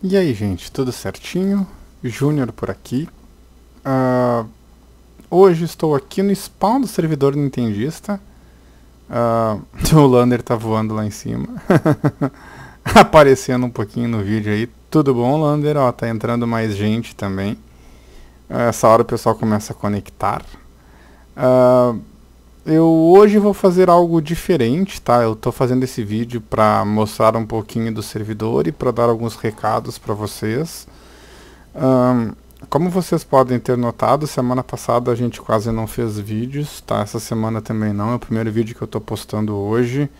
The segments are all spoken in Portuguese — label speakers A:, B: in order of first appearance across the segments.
A: E aí, gente, tudo certinho? Júnior por aqui. Uh, hoje estou aqui no spawn do servidor nintendista. Uh, o Lander tá voando lá em cima. Aparecendo um pouquinho no vídeo aí. Tudo bom, Lander? Ó, tá entrando mais gente também. Uh, essa hora o pessoal começa a conectar. Uh, eu hoje vou fazer algo diferente, tá? Eu tô fazendo esse vídeo para mostrar um pouquinho do servidor e para dar alguns recados para vocês. Um, como vocês podem ter notado, semana passada a gente quase não fez vídeos, tá? Essa semana também não, é o primeiro vídeo que eu tô postando hoje.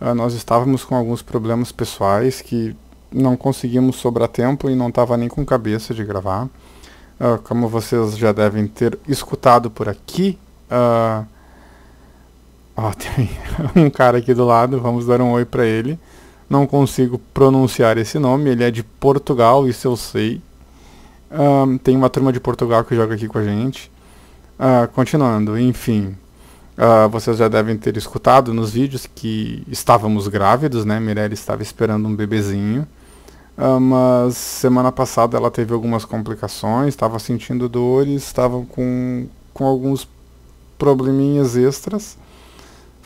A: Uh, nós estávamos com alguns problemas pessoais que não conseguimos sobrar tempo e não estava nem com cabeça de gravar. Uh, como vocês já devem ter escutado por aqui... Uh, Ó, tem um cara aqui do lado, vamos dar um oi para ele. Não consigo pronunciar esse nome, ele é de Portugal, isso eu sei. Um, tem uma turma de Portugal que joga aqui com a gente. Uh, continuando, enfim. Uh, vocês já devem ter escutado nos vídeos que estávamos grávidos, né? Mirelle estava esperando um bebezinho. Uh, mas semana passada ela teve algumas complicações, estava sentindo dores, estava com, com alguns probleminhas extras.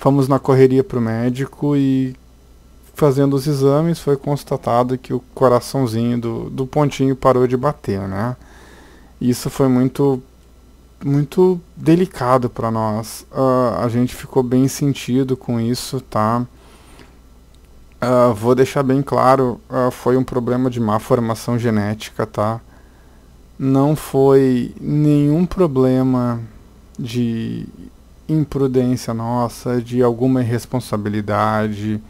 A: Fomos na correria para o médico e fazendo os exames foi constatado que o coraçãozinho do, do pontinho parou de bater, né? Isso foi muito muito delicado para nós. Uh, a gente ficou bem sentido com isso, tá? Uh, vou deixar bem claro, uh, foi um problema de má formação genética, tá? Não foi nenhum problema de imprudência nossa, de alguma irresponsabilidade,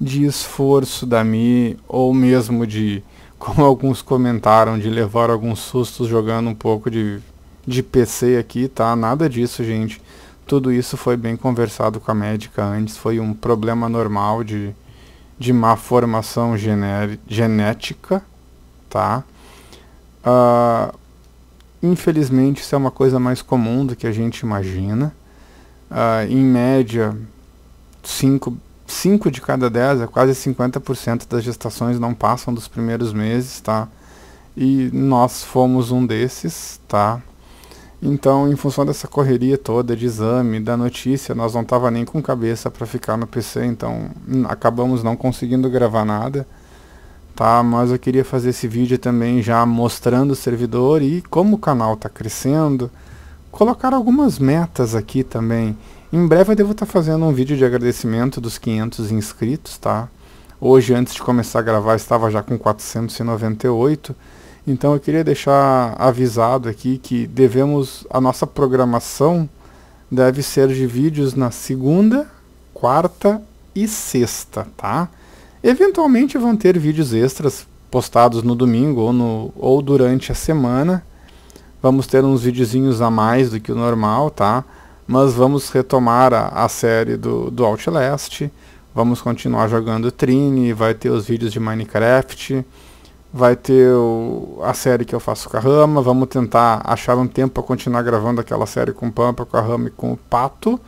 A: de esforço da Mi, ou mesmo de, como alguns comentaram, de levar alguns sustos jogando um pouco de, de PC aqui, tá? Nada disso, gente. Tudo isso foi bem conversado com a médica antes, foi um problema normal de, de má formação genética, tá? Uh, infelizmente isso é uma coisa mais comum do que a gente imagina uh, em média, 5, de cada 10, é quase 50% das gestações não passam dos primeiros meses, tá? E nós fomos um desses, tá? Então, em função dessa correria toda de exame, da notícia, nós não tava nem com cabeça para ficar no PC, então hum, acabamos não conseguindo gravar nada, tá? Mas eu queria fazer esse vídeo também já mostrando o servidor e como o canal tá crescendo, colocar algumas metas aqui também. Em breve eu devo estar tá fazendo um vídeo de agradecimento dos 500 inscritos, tá? Hoje, antes de começar a gravar, estava já com 498. Então eu queria deixar avisado aqui que devemos, a nossa programação deve ser de vídeos na segunda, quarta e sexta, tá? Eventualmente vão ter vídeos extras postados no domingo ou, no, ou durante a semana, Vamos ter uns videozinhos a mais do que o normal, tá? Mas vamos retomar a, a série do, do Outlast. Vamos continuar jogando Trini, vai ter os vídeos de Minecraft. Vai ter o, a série que eu faço com a Rama. Vamos tentar achar um tempo para continuar gravando aquela série com o Pampa, com a Rama e com o Pato.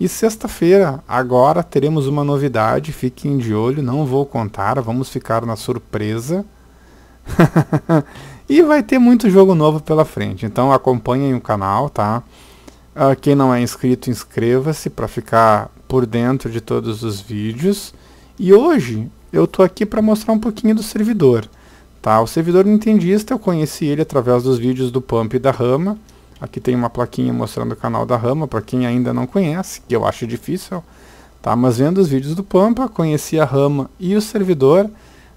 A: E sexta-feira, agora teremos uma novidade, fiquem de olho, não vou contar, vamos ficar na surpresa. e vai ter muito jogo novo pela frente, então acompanhem o canal, tá? Uh, quem não é inscrito, inscreva-se para ficar por dentro de todos os vídeos. E hoje eu tô aqui para mostrar um pouquinho do servidor. Tá? O servidor Nintendista, eu conheci ele através dos vídeos do Pump e da Rama. Aqui tem uma plaquinha mostrando o canal da Rama, para quem ainda não conhece, que eu acho difícil. Tá? Mas vendo os vídeos do Pampa, conheci a Rama e o servidor.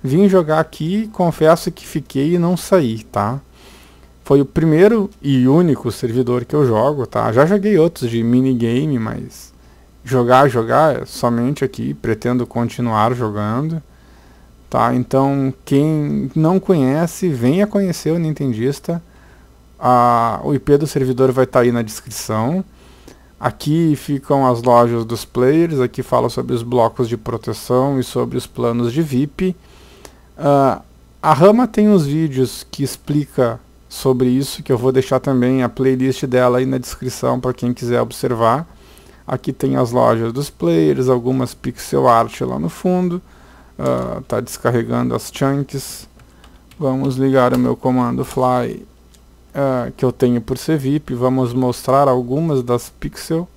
A: Vim jogar aqui, confesso que fiquei e não saí, tá? Foi o primeiro e único servidor que eu jogo, tá? Já joguei outros de minigame, mas jogar, jogar é somente aqui, pretendo continuar jogando. Tá? Então, quem não conhece, venha conhecer o Nintendista. Ah, o IP do servidor vai estar tá aí na descrição. Aqui ficam as lojas dos players, aqui fala sobre os blocos de proteção e sobre os planos de VIP. Uh, a Rama tem uns vídeos que explica sobre isso, que eu vou deixar também a playlist dela aí na descrição para quem quiser observar. Aqui tem as lojas dos players, algumas pixel art lá no fundo. Está ah, descarregando as chunks. Vamos ligar o meu comando fly uh, que eu tenho por CVIP. Vamos mostrar algumas das pixel.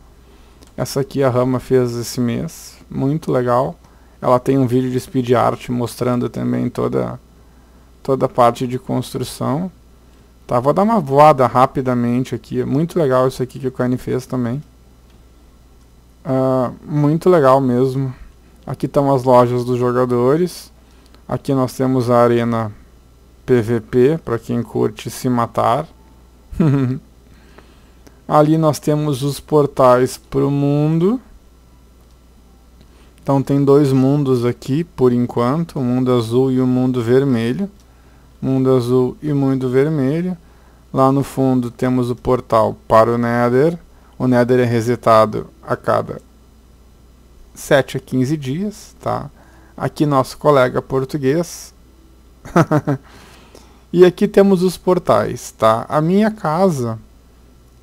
A: Essa aqui a Rama fez esse mês. Muito legal. Ela tem um vídeo de speed art mostrando também toda, toda a parte de construção. Tá, vou dar uma voada rapidamente aqui. É muito legal isso aqui que o Kanye fez também. Uh, muito legal mesmo. Aqui estão as lojas dos jogadores. Aqui nós temos a arena PVP, para quem curte se matar. Ali nós temos os portais para o mundo. Então tem dois mundos aqui, por enquanto, o mundo azul e o mundo vermelho. Mundo azul e mundo vermelho. Lá no fundo temos o portal para o Nether. O Nether é resetado a cada 7 a 15 dias, tá? Aqui nosso colega português. e aqui temos os portais, tá? A minha casa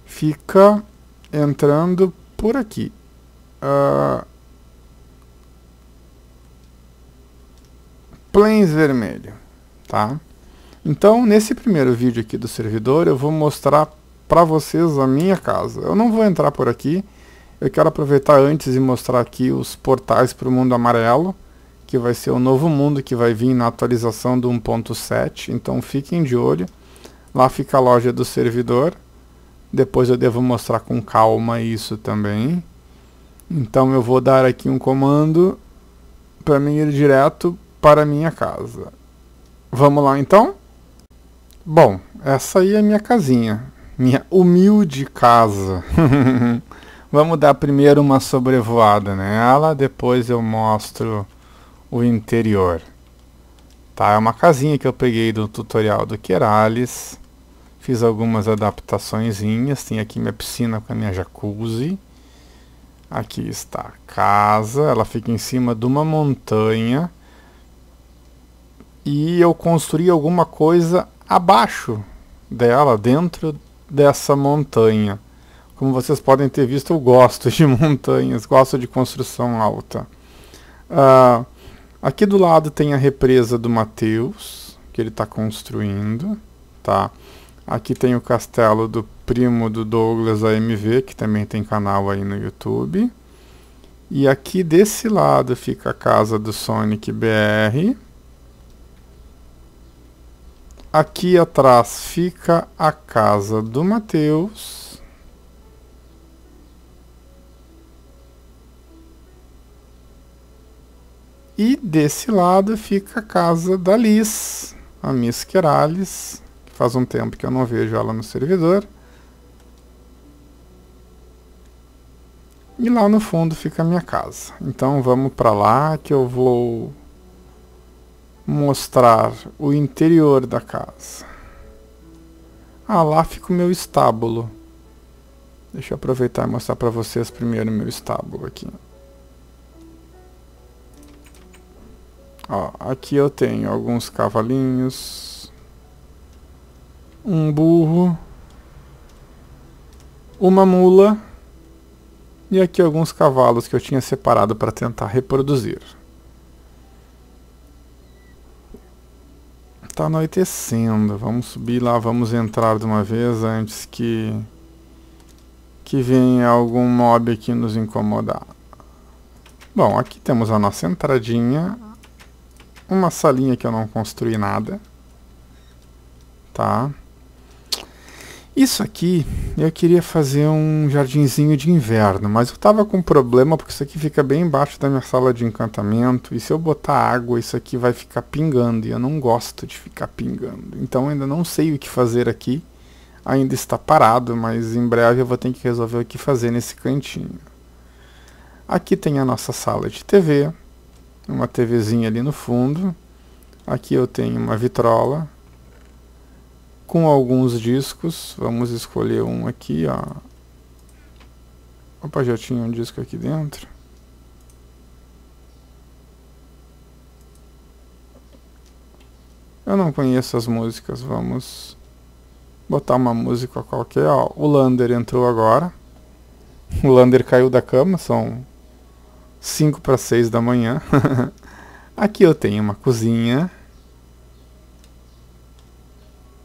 A: fica entrando por aqui. Uh, Plains vermelho, tá? Então, nesse primeiro vídeo aqui do servidor, eu vou mostrar para vocês a minha casa. Eu não vou entrar por aqui, eu quero aproveitar antes e mostrar aqui os portais para o mundo amarelo, que vai ser o novo mundo que vai vir na atualização do 1.7, então fiquem de olho. Lá fica a loja do servidor, depois eu devo mostrar com calma isso também. Então eu vou dar aqui um comando para mim ir direto para minha casa. Vamos lá então? Bom, essa aí é minha casinha, minha humilde casa. Vamos dar primeiro uma sobrevoada nela, depois eu mostro o interior. Tá, é uma casinha que eu peguei do tutorial do Queralis. Fiz algumas adaptaçõezinhas. Tem aqui minha piscina com a minha jacuzzi. Aqui está a casa. Ela fica em cima de uma montanha e eu construí alguma coisa abaixo dela, dentro dessa montanha. Como vocês podem ter visto, eu gosto de montanhas, gosto de construção alta. Uh, aqui do lado tem a represa do Mateus, que ele está construindo. Tá? Aqui tem o castelo do primo do Douglas AMV, que também tem canal aí no YouTube. E aqui desse lado fica a casa do Sonic BR. Aqui atrás fica a casa do Mateus. E desse lado fica a casa da Liz, a Miss Querales, que faz um tempo que eu não vejo ela no servidor. E lá no fundo fica a minha casa. Então vamos para lá que eu vou mostrar o interior da casa. Ah, lá fica o meu estábulo. Deixa eu aproveitar e mostrar para vocês primeiro o meu estábulo aqui. Ó, aqui eu tenho alguns cavalinhos, um burro, uma mula e aqui alguns cavalos que eu tinha separado para tentar reproduzir. Está anoitecendo. Vamos subir lá, vamos entrar de uma vez antes que que venha algum mob aqui nos incomodar. Bom, aqui temos a nossa entradinha. Uma salinha que eu não construí nada. Tá? Isso aqui, eu queria fazer um jardinzinho de inverno, mas eu tava com um problema porque isso aqui fica bem embaixo da minha sala de encantamento, e se eu botar água, isso aqui vai ficar pingando, e eu não gosto de ficar pingando. Então ainda não sei o que fazer aqui, ainda está parado, mas em breve eu vou ter que resolver o que fazer nesse cantinho. Aqui tem a nossa sala de TV, uma TVzinha ali no fundo, aqui eu tenho uma vitrola, com alguns discos. Vamos escolher um aqui, ó. Opa, já tinha um disco aqui dentro. Eu não conheço as músicas, vamos botar uma música qualquer. Ó, o Lander entrou agora. O Lander caiu da cama, são 5 para 6 da manhã. aqui eu tenho uma cozinha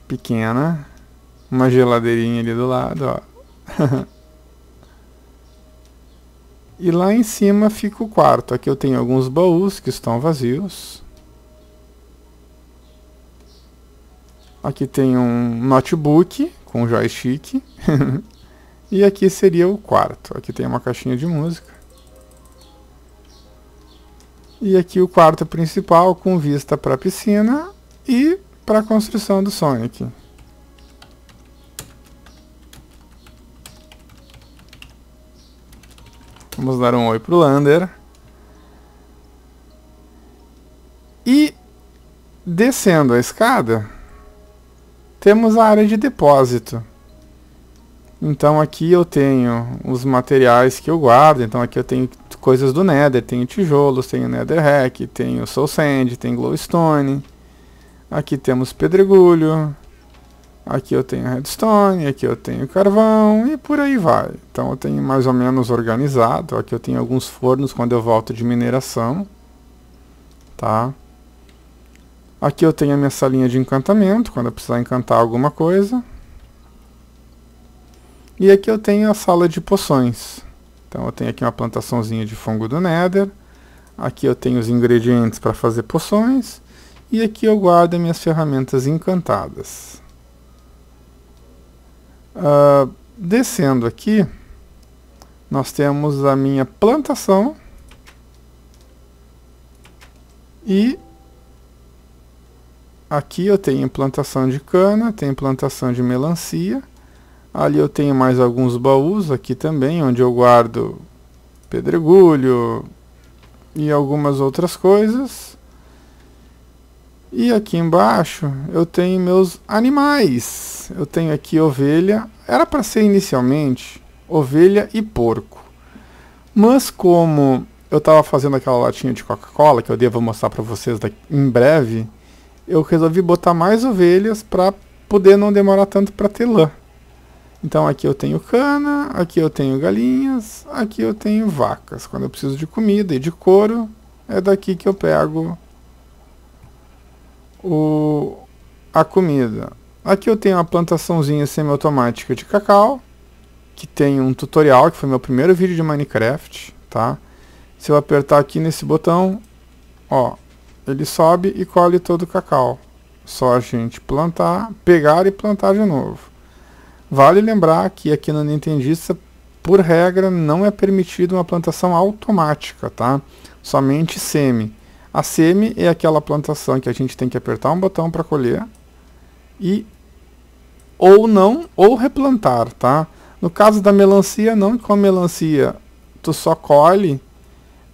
A: pequena. Uma geladeirinha ali do lado, ó. e lá em cima fica o quarto. Aqui eu tenho alguns baús que estão vazios. Aqui tem um notebook com joystick. e aqui seria o quarto. Aqui tem uma caixinha de música. E aqui o quarto principal com vista para a piscina e para a construção do Sonic. Vamos dar um oi pro Lander. E descendo a escada, temos a área de depósito. Então aqui eu tenho os materiais que eu guardo, então aqui eu tenho coisas do Nether, tenho tijolos, tenho Nether tenho Soul Sand, tenho Glowstone. Aqui temos pedregulho. Aqui eu tenho redstone, aqui eu tenho carvão e por aí vai. Então eu tenho mais ou menos organizado. Aqui eu tenho alguns fornos quando eu volto de mineração. Tá? Aqui eu tenho a minha salinha de encantamento, quando eu precisar encantar alguma coisa. E aqui eu tenho a sala de poções. Então eu tenho aqui uma plantaçãozinha de fungo do Nether. Aqui eu tenho os ingredientes para fazer poções. E aqui eu guardo minhas ferramentas encantadas. Uh, descendo aqui, nós temos a minha plantação e aqui eu tenho plantação de cana, tem plantação de melancia, ali eu tenho mais alguns baús aqui também, onde eu guardo pedregulho e algumas outras coisas. E aqui embaixo eu tenho meus animais. Eu tenho aqui ovelha. Era para ser inicialmente ovelha e porco. Mas como eu estava fazendo aquela latinha de Coca-Cola, que eu devo mostrar para vocês em breve, eu resolvi botar mais ovelhas para poder não demorar tanto para ter lã. Então aqui eu tenho cana, aqui eu tenho galinhas, aqui eu tenho vacas. Quando eu preciso de comida e de couro, é daqui que eu pego o, a comida. Aqui eu tenho uma plantaçãozinha semiautomática de cacau, que tem um tutorial, que foi meu primeiro vídeo de Minecraft, tá? Se eu apertar aqui nesse botão, ó, ele sobe e colhe todo o cacau. Só a gente plantar, pegar e plantar de novo. Vale lembrar que aqui no Nintendista, por regra, não é permitido uma plantação automática, tá? Somente semi. A semi é aquela plantação que a gente tem que apertar um botão para colher e ou não, ou replantar, tá? No caso da melancia, não com a melancia tu só colhe,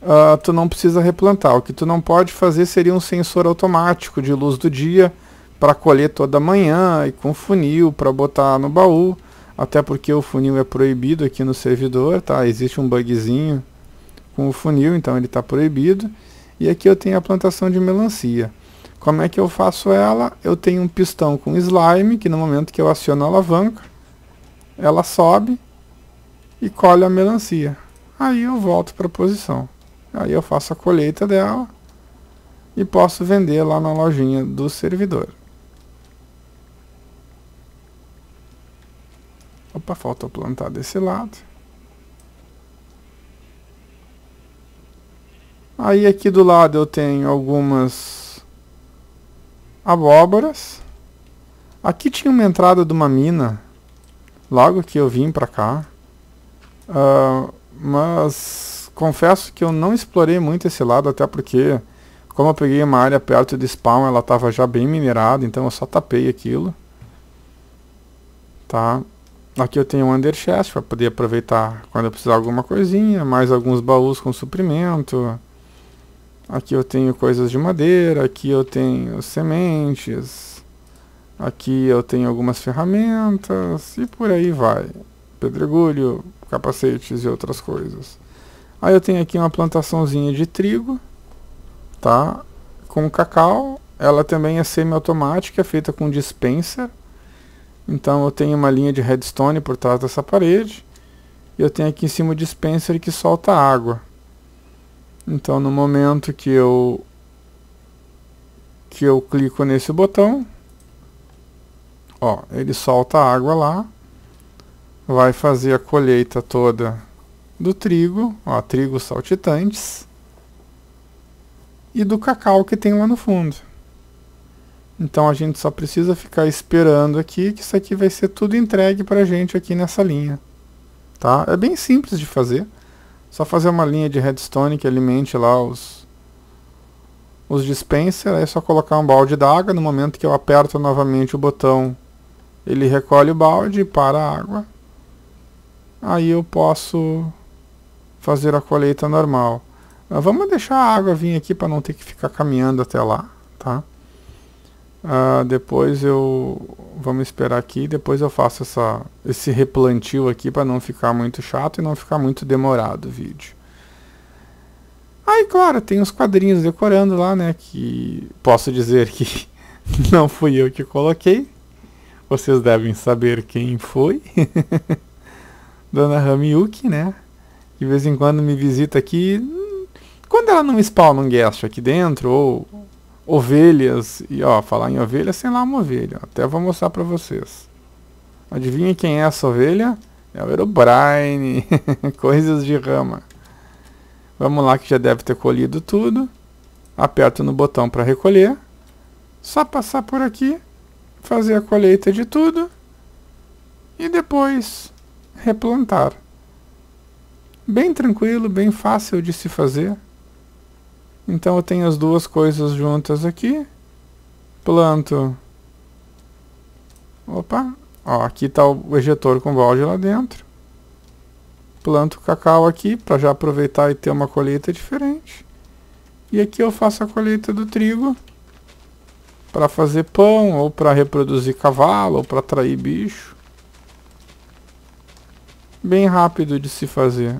A: uh, tu não precisa replantar. O que tu não pode fazer seria um sensor automático de luz do dia para colher toda manhã e com funil para botar no baú, até porque o funil é proibido aqui no servidor, tá? Existe um bugzinho com o funil, então ele está proibido. E aqui eu tenho a plantação de melancia. Como é que eu faço ela? Eu tenho um pistão com slime, que no momento que eu aciono a alavanca, ela sobe e colhe a melancia. Aí eu volto para a posição. Aí eu faço a colheita dela e posso vender lá na lojinha do servidor. Opa, falta plantar desse lado. Aí aqui do lado eu tenho algumas abóboras. Aqui tinha uma entrada de uma mina, logo que eu vim pra cá. Uh, mas confesso que eu não explorei muito esse lado, até porque como eu peguei uma área perto de spawn, ela estava já bem minerada, então eu só tapei aquilo. Tá? Aqui eu tenho um underchest para poder aproveitar quando eu precisar alguma coisinha, mais alguns baús com suprimento. Aqui eu tenho coisas de madeira, aqui eu tenho sementes, aqui eu tenho algumas ferramentas e por aí vai. Pedregulho, capacetes e outras coisas. Aí eu tenho aqui uma plantaçãozinha de trigo, tá? Com cacau. Ela também é semiautomática, é feita com dispenser. Então eu tenho uma linha de redstone por trás dessa parede. E eu tenho aqui em cima o dispenser que solta água. Então no momento que eu que eu clico nesse botão, ó, ele solta a água lá, vai fazer a colheita toda do trigo, ó, trigo saltitantes, e do cacau que tem lá no fundo. Então a gente só precisa ficar esperando aqui que isso aqui vai ser tudo entregue para a gente aqui nessa linha. Tá? É bem simples de fazer. Só fazer uma linha de redstone que alimente lá os, os dispenser, aí é só colocar um balde d'água, no momento que eu aperto novamente o botão, ele recolhe o balde e para a água. Aí eu posso fazer a colheita normal. Ah, vamos deixar a água vir aqui para não ter que ficar caminhando até lá, tá? Uh, depois eu vamos esperar aqui, depois eu faço essa, esse replantio aqui para não ficar muito chato e não ficar muito demorado o vídeo. Aí, claro, tem os quadrinhos decorando lá, né, que posso dizer que não fui eu que coloquei. Vocês devem saber quem foi. Dona Ramiuki né? De vez em quando me visita aqui. Hum, quando ela não spawna um guest aqui dentro, ou ovelhas. E ó, falar em ovelha, sei lá uma ovelha. Até vou mostrar para vocês. Adivinha quem é essa ovelha? É o Herobrine. Coisas de rama. Vamos lá que já deve ter colhido tudo. Aperto no botão para recolher. Só passar por aqui. Fazer a colheita de tudo. E depois replantar. Bem tranquilo, bem fácil de se fazer. Então eu tenho as duas coisas juntas aqui. Planto. Opa. Ó, aqui está o ejetor com balde lá dentro. Planto cacau aqui para já aproveitar e ter uma colheita diferente. E aqui eu faço a colheita do trigo para fazer pão ou para reproduzir cavalo ou para atrair bicho. Bem rápido de se fazer.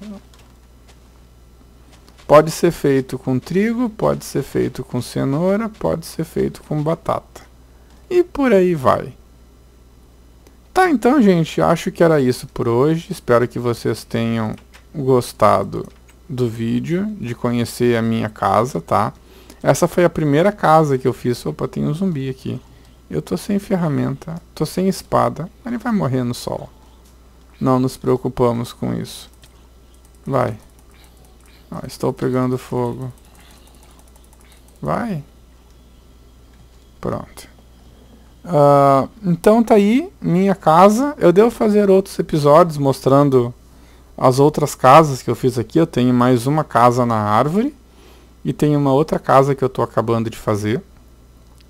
A: Pode ser feito com trigo, pode ser feito com cenoura, pode ser feito com batata. E por aí vai. Tá, então, gente, acho que era isso por hoje. Espero que vocês tenham gostado do vídeo, de conhecer a minha casa, tá? Essa foi a primeira casa que eu fiz. Opa, tem um zumbi aqui. Eu tô sem ferramenta, tô sem espada. Ele vai morrer no sol. Não nos preocupamos com isso. Vai. Ah, estou pegando fogo. Vai. Pronto. Uh, então tá aí minha casa. Eu devo fazer outros episódios mostrando as outras casas que eu fiz aqui. Eu tenho mais uma casa na árvore. E tem uma outra casa que eu estou acabando de fazer.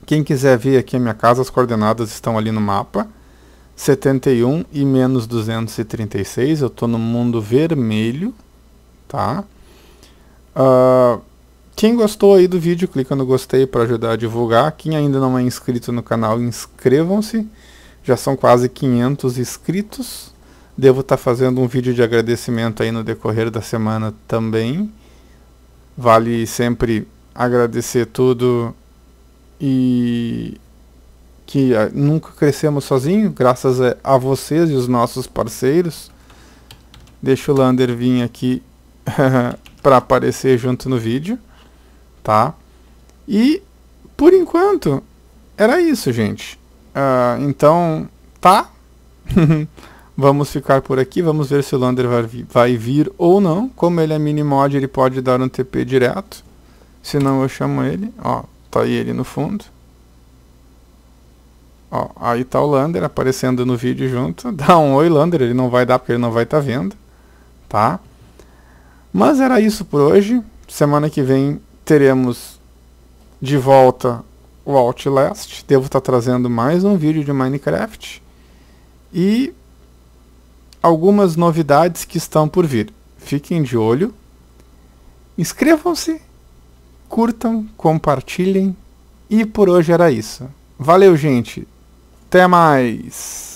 A: Quem quiser ver aqui a minha casa, as coordenadas estão ali no mapa. 71 e menos 236. Eu estou no mundo vermelho. Tá? Uh, quem gostou aí do vídeo, clica no gostei para ajudar a divulgar. Quem ainda não é inscrito no canal, inscrevam-se. Já são quase 500 inscritos. Devo estar tá fazendo um vídeo de agradecimento aí no decorrer da semana também. Vale sempre agradecer tudo e que ah, nunca crescemos sozinhos, graças a, a vocês e os nossos parceiros. Deixa o Lander vir aqui para aparecer junto no vídeo, tá? E por enquanto era isso, gente. Uh, então, tá? vamos ficar por aqui, vamos ver se o Lander vai, vai vir ou não. Como ele é mod, ele pode dar um TP direto. Se não, eu chamo ele. Ó, tá aí ele no fundo. Ó, aí tá o Lander aparecendo no vídeo junto. Dá um oi, Lander. Ele não vai dar porque ele não vai estar tá vendo. Tá? Mas era isso por hoje. Semana que vem teremos de volta o Outlast. Devo estar tá trazendo mais um vídeo de Minecraft. E algumas novidades que estão por vir. Fiquem de olho. Inscrevam-se, curtam, compartilhem. E por hoje era isso. Valeu, gente. Até mais.